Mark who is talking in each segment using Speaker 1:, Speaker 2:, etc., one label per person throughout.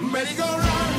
Speaker 1: merry go run.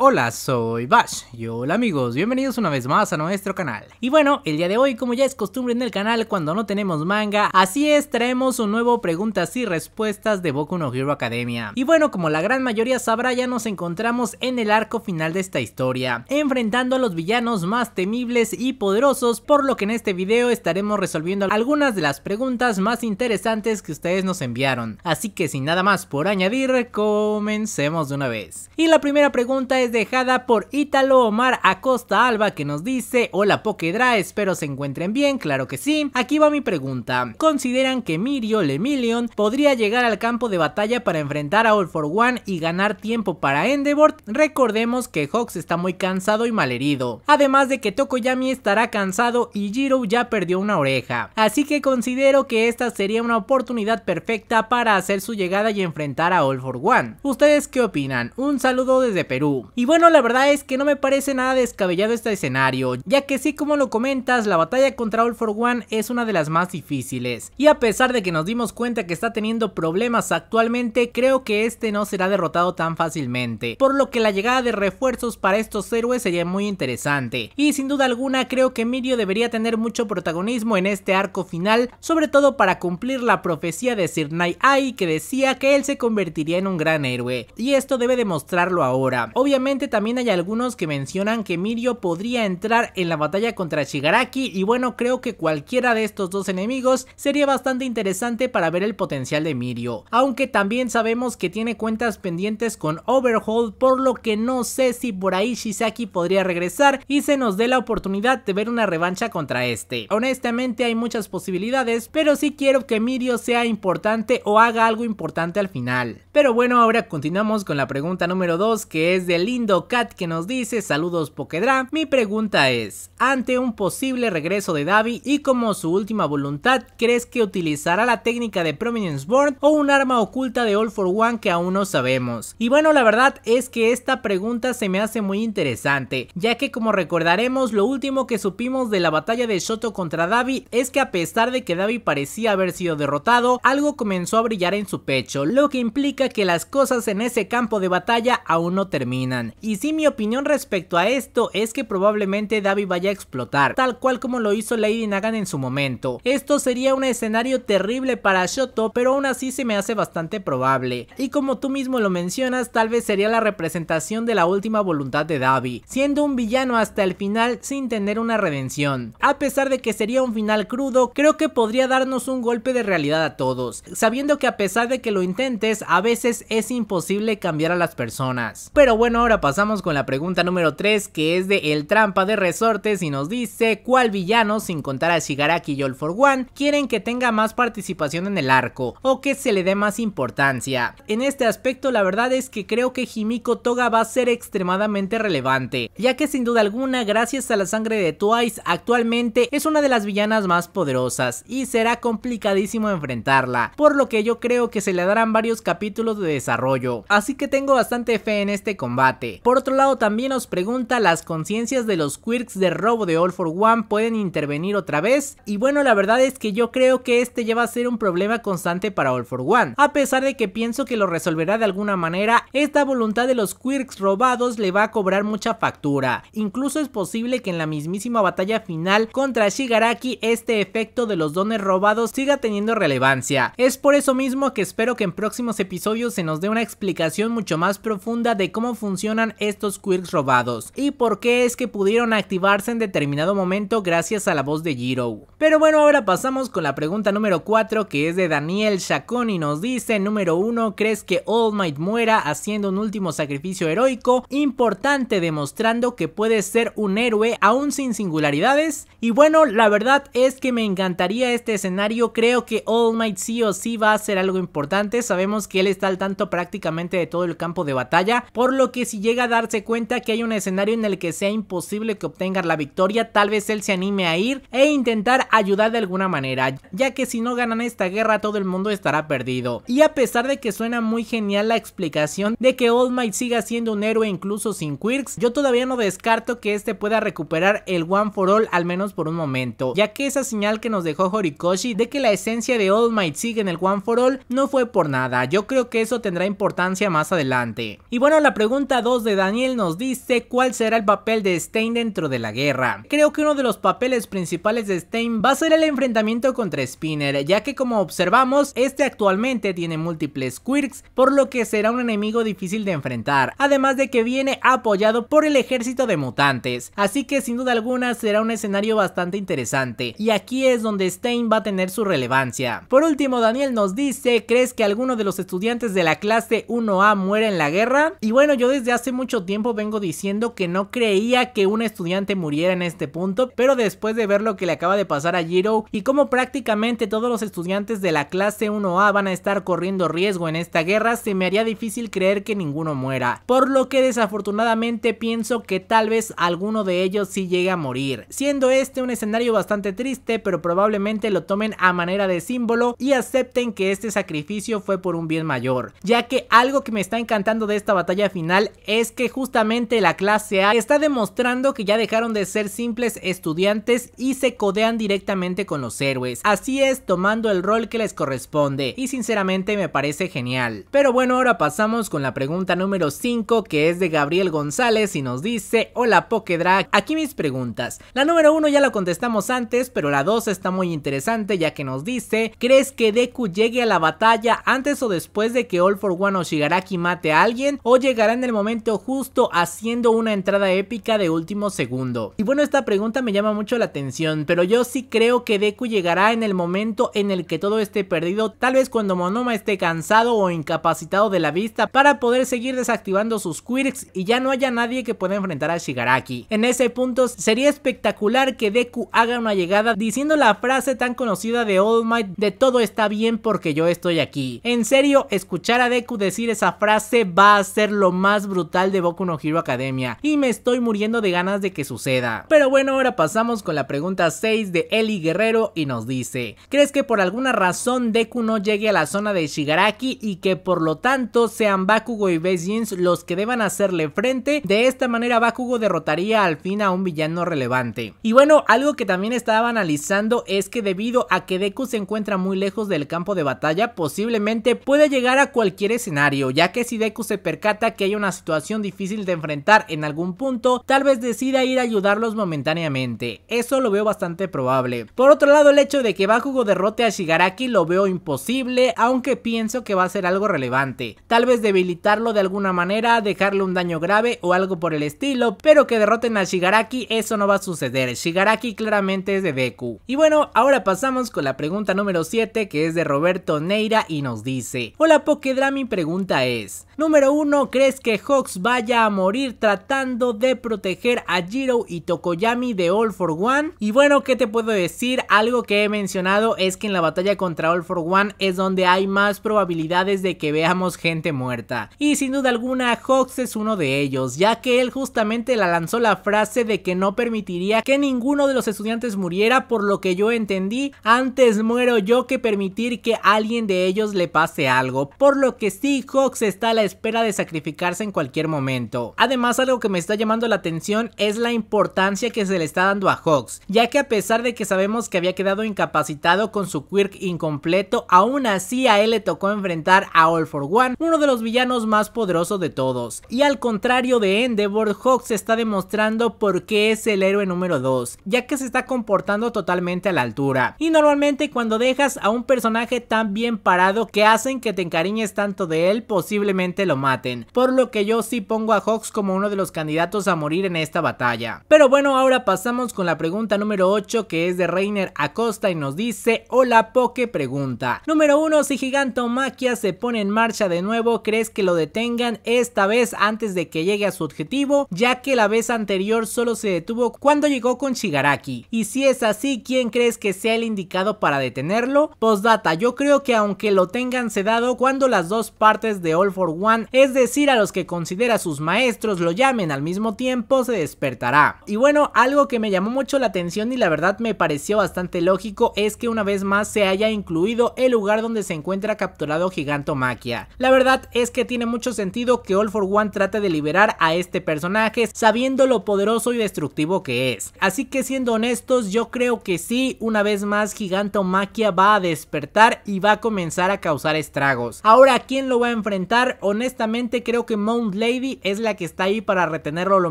Speaker 1: Hola, soy Bash y hola amigos, bienvenidos una vez más a nuestro canal. Y bueno, el día de hoy, como ya es costumbre en el canal cuando no tenemos manga, así es, traemos un nuevo preguntas y respuestas de Boku no Hero Academia. Y bueno, como la gran mayoría sabrá, ya nos encontramos en el arco final de esta historia, enfrentando a los villanos más temibles y poderosos, por lo que en este video estaremos resolviendo algunas de las preguntas más interesantes que ustedes nos enviaron. Así que sin nada más por añadir, comencemos de una vez. Y la primera pregunta es dejada por Ítalo Omar Acosta Alba que nos dice, hola Pokedra, espero se encuentren bien, claro que sí. Aquí va mi pregunta, ¿consideran que Mirio Lemillion podría llegar al campo de batalla para enfrentar a All for One y ganar tiempo para Endeavor? Recordemos que Hawks está muy cansado y malherido, además de que Tokoyami estará cansado y Jiro ya perdió una oreja, así que considero que esta sería una oportunidad perfecta para hacer su llegada y enfrentar a All for One. ¿Ustedes qué opinan? Un saludo desde Perú. Y bueno, la verdad es que no me parece nada descabellado este escenario, ya que sí como lo comentas, la batalla contra All for One es una de las más difíciles. Y a pesar de que nos dimos cuenta que está teniendo problemas actualmente, creo que este no será derrotado tan fácilmente, por lo que la llegada de refuerzos para estos héroes sería muy interesante. Y sin duda alguna creo que Mirio debería tener mucho protagonismo en este arco final, sobre todo para cumplir la profecía de Sir Night Eye que decía que él se convertiría en un gran héroe. Y esto debe demostrarlo ahora. Obviamente también hay algunos que mencionan que Mirio podría entrar en la batalla contra Shigaraki y bueno creo que cualquiera de estos dos enemigos sería bastante interesante para ver el potencial de Mirio. Aunque también sabemos que tiene cuentas pendientes con Overhaul por lo que no sé si por ahí Shizaki podría regresar y se nos dé la oportunidad de ver una revancha contra este. Honestamente hay muchas posibilidades pero sí quiero que Mirio sea importante o haga algo importante al final. Pero bueno ahora continuamos con la pregunta número 2 que es de Lee lindo Cat que nos dice saludos Pokedra. Mi pregunta es, ante un posible regreso de Davi y como su última voluntad, ¿crees que utilizará la técnica de Prominence Born o un arma oculta de All for One que aún no sabemos? Y bueno, la verdad es que esta pregunta se me hace muy interesante, ya que como recordaremos lo último que supimos de la batalla de Shoto contra Davi es que a pesar de que Davi parecía haber sido derrotado, algo comenzó a brillar en su pecho, lo que implica que las cosas en ese campo de batalla aún no terminan. Y sí, mi opinión respecto a esto es que probablemente Davi vaya a explotar, tal cual como lo hizo Lady Nagan en su momento. Esto sería un escenario terrible para Shoto, pero aún así se me hace bastante probable. Y como tú mismo lo mencionas, tal vez sería la representación de la última voluntad de Davi, siendo un villano hasta el final sin tener una redención. A pesar de que sería un final crudo, creo que podría darnos un golpe de realidad a todos, sabiendo que a pesar de que lo intentes, a veces es imposible cambiar a las personas. Pero bueno, pasamos con la pregunta número 3 que es de El Trampa de Resortes y nos dice ¿Cuál villano, sin contar a Shigaraki y All for One, quieren que tenga más participación en el arco o que se le dé más importancia? En este aspecto la verdad es que creo que Himiko Toga va a ser extremadamente relevante, ya que sin duda alguna gracias a la sangre de Twice actualmente es una de las villanas más poderosas y será complicadísimo enfrentarla, por lo que yo creo que se le darán varios capítulos de desarrollo, así que tengo bastante fe en este combate por otro lado también nos pregunta las conciencias de los quirks de robo de All for One pueden intervenir otra vez y bueno la verdad es que yo creo que este ya va a ser un problema constante para All for One. A pesar de que pienso que lo resolverá de alguna manera, esta voluntad de los quirks robados le va a cobrar mucha factura. Incluso es posible que en la mismísima batalla final contra Shigaraki este efecto de los dones robados siga teniendo relevancia. Es por eso mismo que espero que en próximos episodios se nos dé una explicación mucho más profunda de cómo funciona estos quirks robados y por qué es que pudieron activarse en determinado momento gracias a la voz de Jiro Pero bueno, ahora pasamos con la pregunta número 4 que es de Daniel Chacón y nos dice, número 1, ¿crees que All Might muera haciendo un último sacrificio heroico? Importante demostrando que puede ser un héroe aún sin singularidades. Y bueno, la verdad es que me encantaría este escenario, creo que All Might sí o sí va a ser algo importante, sabemos que él está al tanto prácticamente de todo el campo de batalla, por lo que si llega a darse cuenta que hay un escenario en el que sea imposible que obtenga la victoria, tal vez él se anime a ir e intentar ayudar de alguna manera, ya que si no ganan esta guerra todo el mundo estará perdido. Y a pesar de que suena muy genial la explicación de que All Might siga siendo un héroe incluso sin quirks, yo todavía no descarto que este pueda recuperar el One for All al menos por un momento, ya que esa señal que nos dejó Horikoshi de que la esencia de All Might sigue en el One for All no fue por nada, yo creo que eso tendrá importancia más adelante. Y bueno, la pregunta de Daniel nos dice cuál será el papel de Stein dentro de la guerra. Creo que uno de los papeles principales de Stein va a ser el enfrentamiento contra Spinner, ya que como observamos, este actualmente tiene múltiples quirks, por lo que será un enemigo difícil de enfrentar, además de que viene apoyado por el ejército de mutantes, así que sin duda alguna será un escenario bastante interesante, y aquí es donde Stein va a tener su relevancia. Por último, Daniel nos dice, ¿crees que alguno de los estudiantes de la clase 1A muere en la guerra? Y bueno, yo desde hace hace mucho tiempo vengo diciendo que no creía que un estudiante muriera en este punto, pero después de ver lo que le acaba de pasar a Jiro y cómo prácticamente todos los estudiantes de la clase 1A van a estar corriendo riesgo en esta guerra, se me haría difícil creer que ninguno muera, por lo que desafortunadamente pienso que tal vez alguno de ellos sí llegue a morir, siendo este un escenario bastante triste, pero probablemente lo tomen a manera de símbolo y acepten que este sacrificio fue por un bien mayor, ya que algo que me está encantando de esta batalla final es que justamente la clase A está demostrando que ya dejaron de ser simples estudiantes y se codean directamente con los héroes. Así es, tomando el rol que les corresponde y sinceramente me parece genial. Pero bueno, ahora pasamos con la pregunta número 5 que es de Gabriel González y nos dice, hola Pokedrag, aquí mis preguntas. La número 1 ya la contestamos antes, pero la 2 está muy interesante ya que nos dice, ¿crees que Deku llegue a la batalla antes o después de que All for One o Shigaraki mate a alguien o llegará en el momento justo haciendo una entrada épica de último segundo. Y bueno, esta pregunta me llama mucho la atención, pero yo sí creo que Deku llegará en el momento en el que todo esté perdido, tal vez cuando Monoma esté cansado o incapacitado de la vista para poder seguir desactivando sus quirks y ya no haya nadie que pueda enfrentar a Shigaraki. En ese punto sería espectacular que Deku haga una llegada diciendo la frase tan conocida de All Might de todo está bien porque yo estoy aquí. En serio, escuchar a Deku decir esa frase va a ser lo más brutal total de Boku no Hero Academia y me estoy muriendo de ganas de que suceda. Pero bueno, ahora pasamos con la pregunta 6 de Eli Guerrero y nos dice, ¿crees que por alguna razón Deku no llegue a la zona de Shigaraki y que por lo tanto sean Bakugo y Beijings los que deban hacerle frente? De esta manera Bakugo derrotaría al fin a un villano relevante. Y bueno, algo que también estaba analizando es que debido a que Deku se encuentra muy lejos del campo de batalla, posiblemente puede llegar a cualquier escenario, ya que si Deku se percata que hay unas situación difícil de enfrentar en algún punto, tal vez decida ir a ayudarlos momentáneamente. Eso lo veo bastante probable. Por otro lado, el hecho de que Bakugo derrote a Shigaraki lo veo imposible, aunque pienso que va a ser algo relevante. Tal vez debilitarlo de alguna manera, dejarle un daño grave o algo por el estilo, pero que derroten a Shigaraki eso no va a suceder. Shigaraki claramente es de Deku. Y bueno, ahora pasamos con la pregunta número 7 que es de Roberto Neira y nos dice: "Hola Mi pregunta es: número 1, ¿crees que Ho vaya a morir tratando de proteger a Jiro y Tokoyami de All for One. Y bueno, ¿qué te puedo decir? Algo que he mencionado es que en la batalla contra All for One es donde hay más probabilidades de que veamos gente muerta. Y sin duda alguna, Hawks es uno de ellos, ya que él justamente la lanzó la frase de que no permitiría que ninguno de los estudiantes muriera, por lo que yo entendí, antes muero yo que permitir que alguien de ellos le pase algo. Por lo que sí, Hawks está a la espera de sacrificarse en cualquier momento. Además, algo que me está llamando la atención es la importancia que se le está dando a Hawks, ya que a pesar de que sabemos que había quedado incapacitado con su quirk incompleto, aún así a él le tocó enfrentar a All for One, uno de los villanos más poderosos de todos. Y al contrario de Endeavor, Hawks está demostrando por qué es el héroe número 2, ya que se está comportando totalmente a la altura. Y normalmente cuando dejas a un personaje tan bien parado que hacen que te encariñes tanto de él, posiblemente lo maten. Por lo que yo si pongo a Hawks como uno de los candidatos a morir en esta batalla. Pero bueno, ahora pasamos con la pregunta número 8 que es de Reiner Acosta y nos dice, hola Poke pregunta. Número 1, si Maquia se pone en marcha de nuevo, ¿crees que lo detengan esta vez antes de que llegue a su objetivo? Ya que la vez anterior solo se detuvo cuando llegó con Shigaraki. Y si es así, ¿quién crees que sea el indicado para detenerlo? Postdata, yo creo que aunque lo tengan sedado cuando las dos partes de All for One, es decir, a los que con considera sus maestros lo llamen al mismo tiempo, se despertará. Y bueno, algo que me llamó mucho la atención y la verdad me pareció bastante lógico es que una vez más se haya incluido el lugar donde se encuentra capturado Maquia. La verdad es que tiene mucho sentido que All for One trate de liberar a este personaje sabiendo lo poderoso y destructivo que es. Así que siendo honestos, yo creo que sí, una vez más Maquia va a despertar y va a comenzar a causar estragos. Ahora, ¿quién lo va a enfrentar? Honestamente creo que Mount Lady es la que está ahí para retenerlo lo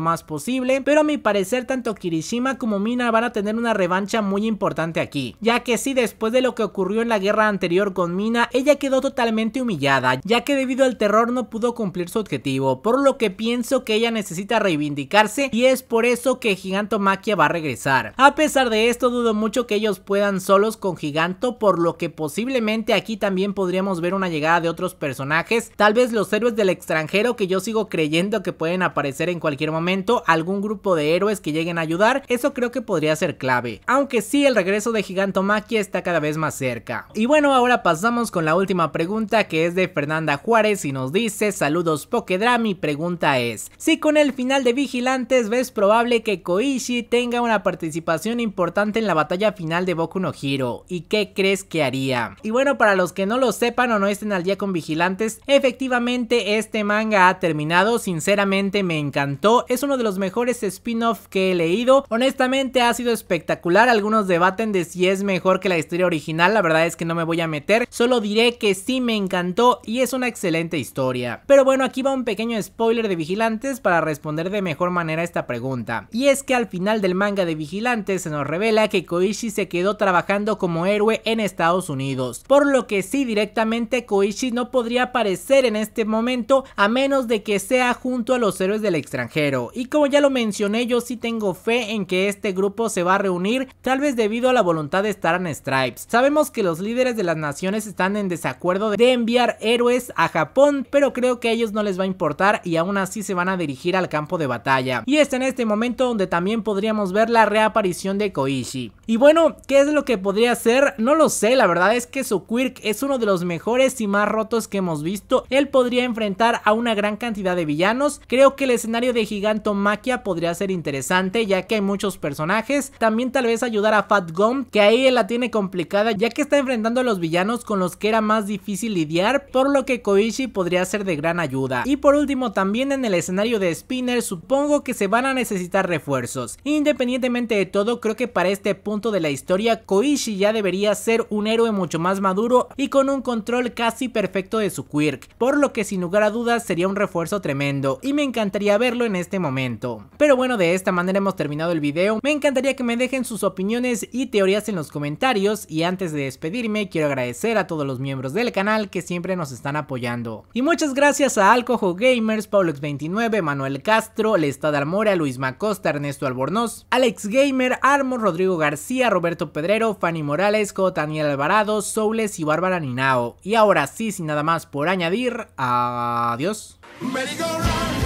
Speaker 1: más posible, pero a mi parecer tanto Kirishima como Mina van a tener una revancha muy importante aquí, ya que sí después de lo que ocurrió en la guerra anterior con Mina, ella quedó totalmente humillada, ya que debido al terror no pudo cumplir su objetivo, por lo que pienso que ella necesita reivindicarse y es por eso que Giganto Maquia va a regresar. A pesar de esto dudo mucho que ellos puedan solos con Giganto, por lo que posiblemente aquí también podríamos ver una llegada de otros personajes, tal vez los héroes del extranjero que yo sigo creyendo que pueden aparecer en cualquier momento algún grupo de héroes que lleguen a ayudar, eso creo que podría ser clave. Aunque sí, el regreso de Gigantomachia está cada vez más cerca. Y bueno, ahora pasamos con la última pregunta que es de Fernanda Juárez y nos dice, saludos Pokedra, mi pregunta es, si con el final de Vigilantes ves probable que Koichi tenga una participación importante en la batalla final de Boku no Hiro, ¿y qué crees que haría? Y bueno, para los que no lo sepan o no estén al día con Vigilantes, efectivamente este manga ha terminado sinceramente me encantó, es uno de los mejores spin-off que he leído, honestamente ha sido espectacular, algunos debaten de si es mejor que la historia original, la verdad es que no me voy a meter, solo diré que sí me encantó y es una excelente historia. Pero bueno, aquí va un pequeño spoiler de Vigilantes para responder de mejor manera esta pregunta, y es que al final del manga de Vigilantes se nos revela que Koichi se quedó trabajando como héroe en Estados Unidos, por lo que sí directamente Koichi no podría aparecer en este momento a menos de que que sea junto a los héroes del extranjero. Y como ya lo mencioné, yo sí tengo fe en que este grupo se va a reunir, tal vez debido a la voluntad de estar en Stripes. Sabemos que los líderes de las naciones están en desacuerdo de enviar héroes a Japón, pero creo que a ellos no les va a importar y aún así se van a dirigir al campo de batalla. Y es en este momento donde también podríamos ver la reaparición de Koichi. Y bueno, ¿qué es lo que podría hacer No lo sé, la verdad es que su Quirk es uno de los mejores y más rotos que hemos visto. Él podría enfrentar a una gran cantidad de villanos. Creo que el escenario de Maquia podría ser interesante ya que hay muchos personajes. También tal vez ayudar a Fat Gum que ahí la tiene complicada ya que está enfrentando a los villanos con los que era más difícil lidiar por lo que Koichi podría ser de gran ayuda. Y por último también en el escenario de Spinner supongo que se van a necesitar refuerzos. Independientemente de todo creo que para este punto de la historia Koichi ya debería ser un héroe mucho más maduro y con un control casi perfecto de su quirk por lo que sin lugar a dudas sería un refuerzo tremendo y me encantaría verlo en este momento. Pero bueno, de esta manera hemos terminado el video. Me encantaría que me dejen sus opiniones y teorías en los comentarios y antes de despedirme quiero agradecer a todos los miembros del canal que siempre nos están apoyando. Y muchas gracias a Alcojo Gamers, Paulex29, Manuel Castro, Lestad Almora Luis Macosta, Ernesto Albornoz, Alex Gamer, Armo Rodrigo García, Roberto Pedrero, Fanny Morales, Daniel Alvarado, Soules y Bárbara Ninao. Y ahora sí, sin nada más por añadir, adiós. Merry-go-round.